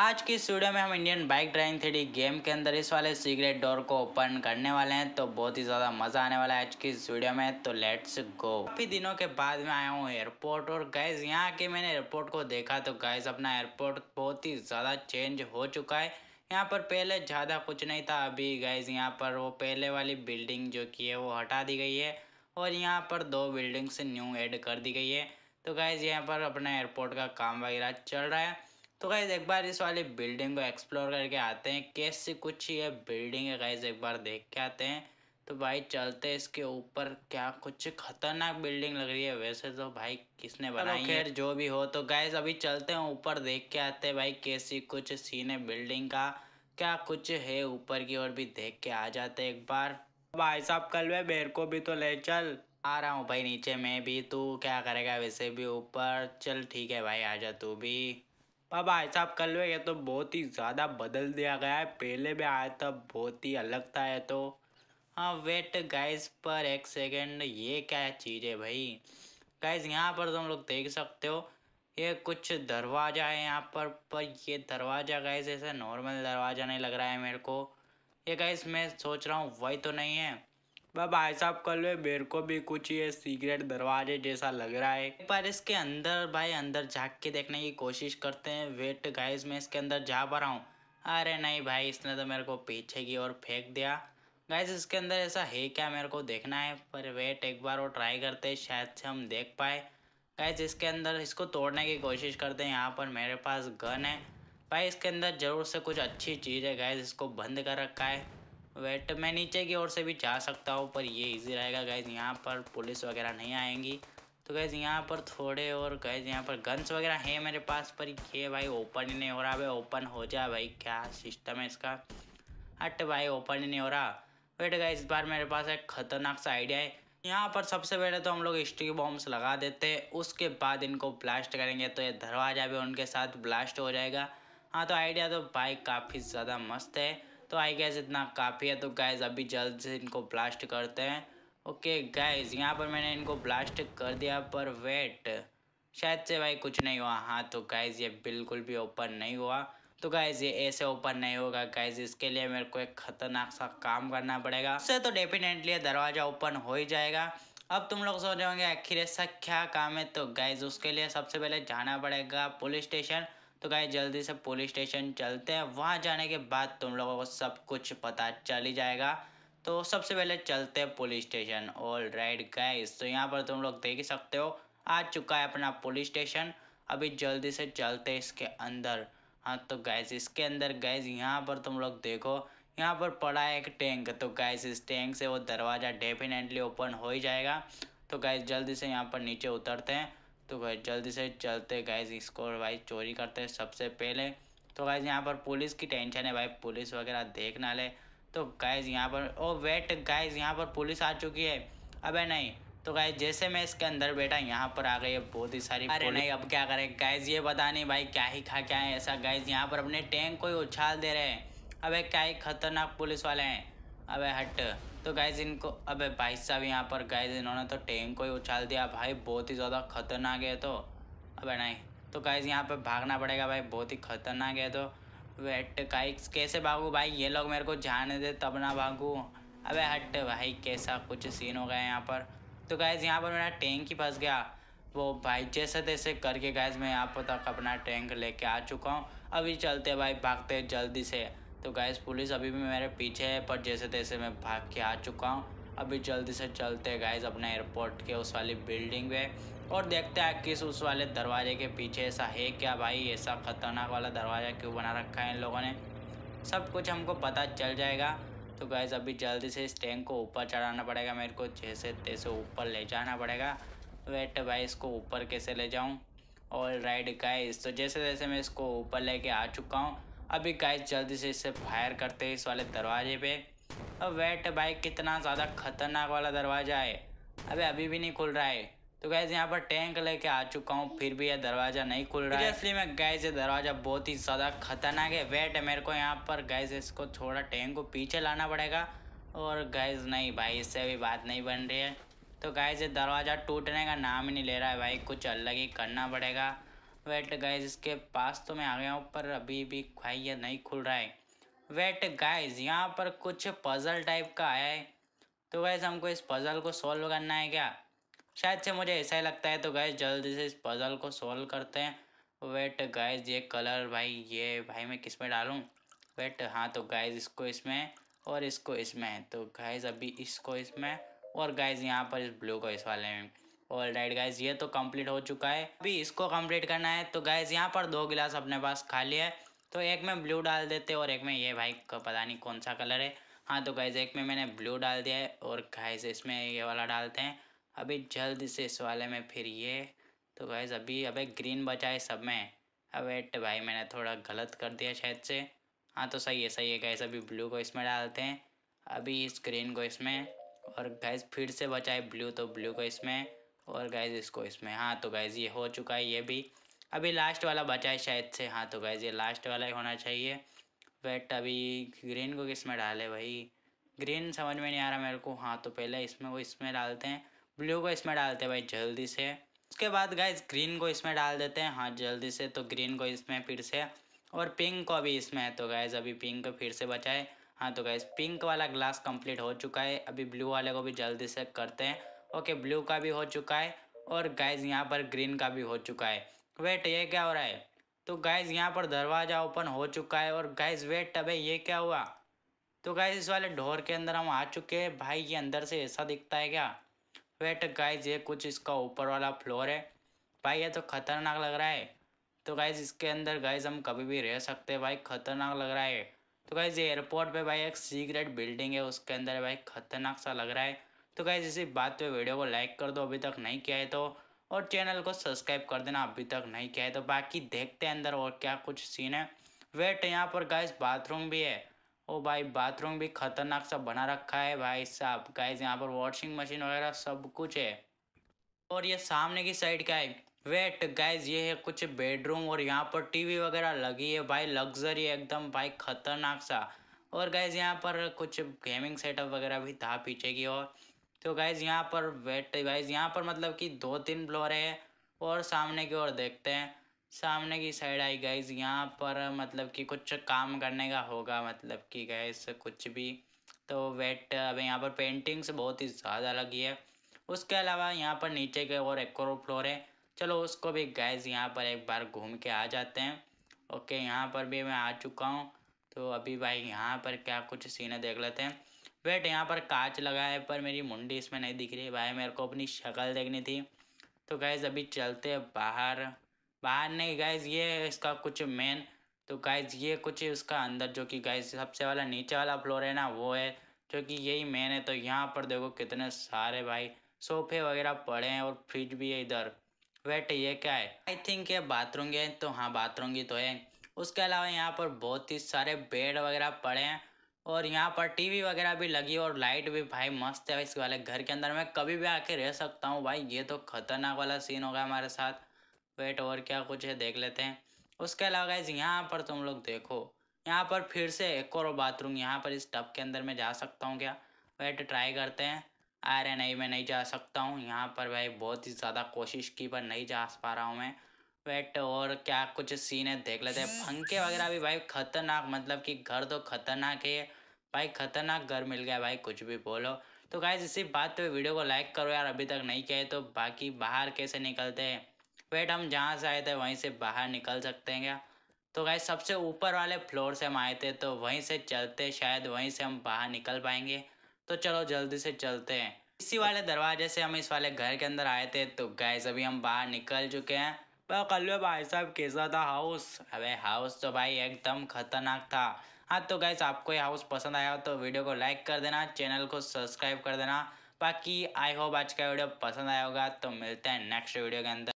आज की इस वीडियो में हम Indian bike driving three game के अंदर इस वाले सीक्रेट डोर को ओपन करने वाले हैं तो बहुत ही ज़्यादा मज़ा आने वाला है आज की इस वीडियो में तो लेट्स गो काफ़ी दिनों के बाद मैं आया हूँ एयरपोर्ट और गाइज यहाँ के मैंने एयरपोर्ट को देखा तो गाइज अपना एयरपोर्ट बहुत ही ज़्यादा चेंज हो चुका है यहाँ पर पहले ज़्यादा कुछ नहीं था अभी गाइज यहाँ पर वो पहले वाली बिल्डिंग जो की है वो हटा दी गई है और यहाँ पर दो बिल्डिंग्स न्यू एड कर दी गई है तो गाइज यहाँ पर अपना एयरपोर्ट का काम वगैरह चल रहा है तो गाइज एक बार इस वाली बिल्डिंग को एक्सप्लोर करके आते हैं कैसे कुछ ये बिल्डिंग है गाइज एक बार देख के आते हैं तो भाई चलते इसके ऊपर क्या कुछ खतरनाक बिल्डिंग लग रही है वैसे तो भाई किसने बनाई है जो भी हो तो गाइज अभी चलते हैं ऊपर देख के आते हैं भाई कैसी कुछ सीन है बिल्डिंग का क्या कुछ है ऊपर की ओर भी देख के आ जाते एक बार भाई साहब कल वे मेरे को भी तो ले चल आ रहा हूँ भाई नीचे मैं भी तू क्या करेगा वैसे भी ऊपर चल ठीक है भाई आ जा तू भी पर भाई साहब कलवे ये तो बहुत ही ज़्यादा बदल दिया गया है पहले में आया था बहुत ही अलग था ये तो हाँ वेट गाइस पर एक सेकेंड ये क्या चीज़ है भाई गाइस यहाँ पर तुम लोग देख सकते हो ये कुछ दरवाज़ा है यहाँ पर पर ये दरवाज़ा गाइस ऐसा नॉर्मल दरवाज़ा नहीं लग रहा है मेरे को ये गाइस मैं सोच रहा हूँ वही तो नहीं है मैं भाई साहब कल मेरे को भी कुछ ये सीक्रेट दरवाजे जैसा लग रहा है एक बार इसके अंदर भाई अंदर झाँक के देखने की कोशिश करते हैं वेट गाइस मैं इसके अंदर जा पा रहा हूँ अरे नहीं भाई इसने तो मेरे को पीछे की ओर फेंक दिया गाइस इसके अंदर ऐसा है क्या मेरे को देखना है पर वेट एक बार वो ट्राई करते शायद से हम देख पाए गाइज इसके अंदर इसको तोड़ने की कोशिश करते हैं यहाँ पर मेरे पास गन है भाई इसके अंदर ज़रूर से कुछ अच्छी चीज़ है गाइज इसको बंद कर रखा है वेट मैं नीचे की ओर से भी जा सकता हूँ पर ये इजी रहेगा गैज़ यहाँ पर पुलिस वगैरह नहीं आएंगी तो गैज़ यहाँ पर थोड़े और गैज़ यहाँ पर गन्स वगैरह हैं मेरे पास पर ये भाई ओपन ही नहीं हो रहा भाई ओपन हो जा भाई क्या सिस्टम है इसका हट भाई ओपन ही नहीं हो रहा वेट गए इस बार मेरे पास एक ख़तरनाक सा आइडिया है यहाँ पर सबसे पहले तो हम लोग स्टिक बॉम्ब्स लगा देते हैं उसके बाद इनको ब्लास्ट करेंगे तो ये दरवाज़ा भी उनके साथ ब्लास्ट हो जाएगा हाँ तो आइडिया तो भाई काफ़ी ज़्यादा मस्त है तो आई गैस इतना काफ़ी है तो गैस अभी जल्द से इनको ब्लास्ट करते हैं ओके गैस यहाँ पर मैंने इनको ब्लास्ट कर दिया पर वेट शायद से भाई कुछ नहीं हुआ हाँ तो गैस ये बिल्कुल भी ओपन नहीं हुआ तो गाइज ये ऐसे ओपन नहीं होगा गाइज इसके लिए मेरे को एक खतरनाक सा काम करना पड़ेगा उससे तो डेफिनेटली दरवाजा ओपन हो ही जाएगा अब तुम लोग सोच रहे होंगे आखिर ऐसा क्या काम है तो गाइज उसके लिए सबसे पहले जाना पड़ेगा पुलिस स्टेशन तो गाय जल्दी से पुलिस स्टेशन चलते हैं वहाँ जाने के बाद तुम लोगों को सब कुछ पता चल ही जाएगा तो सबसे पहले चलते हैं police station all right guys तो यहाँ पर तुम लोग देख ही सकते हो आ चुका है अपना पुलिस स्टेशन अभी जल्दी से चलते इसके अंदर हाँ तो गैस इसके अंदर गैस यहाँ पर तुम लोग देखो यहाँ पर पड़ा है एक टैंक तो गैस इस टैंक से वो दरवाज़ा डेफिनेटली ओपन हो ही जाएगा तो गैस जल्दी से यहाँ पर नीचे उतरते हैं तो भाई जल्दी से चलते गाइज इसको भाई चोरी करते हैं सबसे पहले तो गाइज यहाँ पर पुलिस की टेंशन है भाई पुलिस वगैरह देख ना ले तो गाइज यहाँ पर ओ वेट गाइज यहाँ पर पुलिस आ चुकी है अबे नहीं तो गाइज जैसे मैं इसके अंदर बैठा यहाँ पर आ गई है बहुत ही सारी अरे नहीं अब क्या करें गाइज ये बता नहीं भाई क्या ही खा क्या है ऐसा गाइज यहाँ पर अपने टैंक को ही उछाल दे रहे हैं अब क्या ही खतरनाक पुलिस वाले हैं अब हट तो गाइज इनको अबे भाई साहब यहाँ पर गाइज इन्होंने तो टैंक को ही उछाल दिया भाई बहुत ही ज़्यादा खतरनाक है तो अबे नहीं तो गाइज यहाँ पर भागना पड़ेगा भाई बहुत ही खतरनाक है तो वेट गाइज कैसे भागूँ भाई ये लोग मेरे को जाने दे तब ना भागूँ अबे हट भाई कैसा कुछ सीन हो गया यहाँ पर तो गाइज यहाँ पर मेरा टैंक ही फंस गया वो भाई जैसे तैसे करके गाइज मैं यहाँ पर तक अपना टैंक लेके आ चुका हूँ अभी चलते भाई भागते जल्दी से तो गैस पुलिस अभी भी मेरे पीछे है पर जैसे तैसे मैं भाग के आ चुका हूँ अभी जल्दी से चलते हैं गाइज अपने एयरपोर्ट के उस वाली बिल्डिंग में और देखते हैं किस उस वाले दरवाजे के पीछे ऐसा है क्या भाई ऐसा ख़तरनाक वाला दरवाज़ा क्यों बना रखा है इन लोगों ने सब कुछ हमको पता चल जाएगा तो गैज़ अभी जल्दी से इस टैंक को ऊपर चढ़ाना पड़ेगा मेरे को जैसे तैसे ऊपर ले जाना पड़ेगा वेट भाई इसको ऊपर कैसे ले जाऊँ और राइड गाइज तो जैसे तैसे मैं इसको ऊपर लेके आ चुका हूँ अभी गाइस जल्दी से इसे फायर करते हैं इस वाले दरवाजे पे अब वेट भाई कितना ज़्यादा खतरनाक वाला दरवाज़ा है अबे अभी भी नहीं खुल रहा है तो गैस यहाँ पर टैंक लेके आ चुका हूँ फिर भी यह दरवाज़ा नहीं खुल रहा है इसलिए मैं गैस ये दरवाज़ा बहुत ही ज़्यादा खतरनाक है वेट मेरे को यहाँ पर गैस इसको थोड़ा टैंक को पीछे लाना पड़ेगा और गैस नहीं भाई इससे अभी बात नहीं बन रही है तो गैस ये दरवाज़ा टूटने का नाम ही नहीं ले रहा है भाई कुछ अलग ही करना पड़ेगा वेट गाइज इसके पास तो मैं आ गया हूँ पर अभी भी भाई ये नहीं खुल रहा है वेट गाइज यहाँ पर कुछ पज़ल टाइप का आया है तो गैस हमको इस पज़ल को सॉल्व करना है क्या शायद से मुझे ऐसा ही लगता है तो गैस जल्दी से इस पज़ल को सॉल्व करते हैं वेट गाइज ये कलर भाई ये भाई मैं किस में डालूँ वेट हाँ तो गाइज इसको इसमें और इसको इसमें तो गैस अभी इसको इसमें और गाइज यहाँ पर इस ब्लू को इस वाले में ऑल राइट गाइज ये तो कंप्लीट हो चुका है अभी इसको कंप्लीट करना है तो गाइज यहाँ पर दो गिलास अपने पास खाली है तो एक में ब्लू डाल देते और एक में ये भाई का पता नहीं कौन सा कलर है हाँ तो गाइज एक में मैंने ब्लू डाल दिया है और गाइज इसमें ये वाला डालते हैं अभी जल्द से इस वाले में फिर ये तो गाइज अभी अबे ग्रीन बचा है सब में अब वेट भाई मैंने थोड़ा गलत कर दिया शायद से हाँ तो सही है सही है गैस अभी ब्लू को इसमें डालते हैं अभी इस ग्रीन को इसमें और गैस फिर से बचाए ब्लू तो ब्लू को इसमें और गैज इसको इसमें हाँ तो गैज ये हो चुका है ये भी अभी लास्ट वाला बचा है शायद से हाँ तो गैज ये लास्ट वाला ही होना चाहिए बट अभी ग्रीन को किस में डाले भाई ग्रीन समझ में नहीं आ रहा मेरे को हाँ तो पहले इसमें वो इसमें डालते हैं ब्लू को इसमें डालते हैं भाई जल्दी से उसके बाद गाइज ग्रीन को इसमें डाल देते हैं हाँ जल्दी से तो ग्रीन को इसमें फिर से और पिंक को अभी इसमें है तो गैज़ अभी पिंक को फिर से बचाए हाँ तो गैज पिंक वाला ग्लास कंप्लीट हो चुका है अभी ब्लू वाले को भी जल्दी से करते हैं ओके ब्लू का भी हो चुका है और गाइज यहाँ पर ग्रीन का भी हो चुका है वेट ये क्या हो रहा है तो गाइज यहाँ पर दरवाज़ा ओपन हो चुका है और गाइज वेट अबे ये क्या हुआ तो गाइज इस वाले ढोर के अंदर हम आ चुके हैं भाई ये अंदर से ऐसा दिखता है क्या वेट गाइज ये कुछ इसका ऊपर वाला फ्लोर है भाई ये तो खतरनाक लग रहा है तो गाइज इसके अंदर गाइज हम कभी भी रह सकते हैं भाई खतरनाक लग रहा है तो गाइज ये एयरपोर्ट पे भाई एक सीक्रेट बिल्डिंग है उसके अंदर भाई खतरनाक सा लग रहा है तो गाइज इसी बात पे वीडियो को लाइक कर दो अभी तक नहीं किया है तो और चैनल को सब्सक्राइब कर देना अभी तक नहीं किया है तो बाकी देखते हैं अंदर और क्या कुछ सीन है वेट यहाँ पर गाइज बाथरूम भी है ओ भाई बाथरूम भी खतरनाक सा बना रखा है भाई साहब गाइज यहाँ पर वॉशिंग मशीन वगैरह सब कुछ है और ये सामने की साइड का है वेट गाइज ये है कुछ बेडरूम और यहाँ पर टीवी वगैरह लगी है भाई लग्जरी एकदम भाई खतरनाक सा और गाइज यहाँ पर कुछ गेमिंग सेटअप वगैरह भी था पीछे की और तो गाइज़ यहाँ पर वेट गाइज़ यहाँ पर मतलब कि दो तीन फ्लोर है और सामने की ओर देखते हैं सामने की साइड आई गाइज़ यहाँ पर मतलब कि कुछ काम करने का होगा मतलब कि गैस कुछ भी तो वेट अब यहाँ पर पेंटिंग्स बहुत ही ज़्यादा लगी है उसके अलावा यहाँ पर नीचे के और एक और फ्लोर है चलो उसको भी गैस यहाँ पर एक बार घूम के आ जाते हैं ओके यहाँ पर भी मैं आ चुका हूँ तो अभी भाई यहाँ पर क्या कुछ सीन देख लेते हैं बेट यहाँ पर कांच लगा है पर मेरी मुंडी इसमें नहीं दिख रही है भाई मेरे को अपनी शक्ल देखनी थी तो गैज़ अभी चलते बाहर बाहर नहीं गैज़ ये इसका कुछ मेन तो गाइज ये कुछ उसका अंदर जो कि गाइज सबसे वाला नीचे वाला फ्लोर है ना वो है जो कि यही मेन है तो यहाँ पर देखो कितने सारे भाई सोफे वगैरह पड़े हैं और फ्रिज भी है इधर वेट ये क्या है आई थिंक ये बाथरूम है तो हाँ बाथरूम की तो है उसके अलावा यहाँ पर बहुत ही सारे बेड वगैरह पड़े हैं और यहाँ पर टीवी वगैरह भी लगी और लाइट भी भाई मस्त है इस वाले घर के अंदर मैं कभी भी आके रह सकता हूँ भाई ये तो खतरनाक वाला सीन होगा हमारे साथ वेट और क्या कुछ है देख लेते हैं उसके अलावा गाइज यहाँ पर तुम लोग देखो यहाँ पर फिर से एक और बाथरूम यहाँ पर इस टब के अंदर मैं जा सकता हूँ क्या वेट ट्राई करते हैं अरे नहीं मैं नहीं जा सकता हूँ यहाँ पर भाई बहुत ही ज़्यादा कोशिश की पर नहीं जा पा रहा हूँ मैं वेट और क्या कुछ सीन है देख लेते हैं पंखे वगैरह भी भाई खतरनाक मतलब कि घर तो खतरनाक है भाई खतरनाक घर मिल गया भाई कुछ भी बोलो तो गाइज इसी बात पे वीडियो को लाइक करो यार अभी तक नहीं किया तो बाकी बाहर कैसे निकलते हैं वेट हम जहाँ से आए थे वहीं से बाहर निकल सकते हैं क्या तो गाइज सबसे ऊपर वाले फ्लोर से हम आए थे तो वहीं से चलते शायद वहीं से हम बाहर निकल पाएंगे तो चलो जल्दी से चलते हैं इसी वाले दरवाजे से हम इस वाले घर के अंदर आए थे तो गाइज अभी हम बाहर निकल चुके हैं कल भाई साहब कैसा था हाउस अबे हाउस तो भाई एकदम खतरनाक था हाँ तो गैस आपको ये हाउस पसंद आया हो तो वीडियो को लाइक कर देना चैनल को सब्सक्राइब कर देना बाकी आई होप आज का वीडियो पसंद आया होगा तो मिलते हैं नेक्स्ट वीडियो के अंदर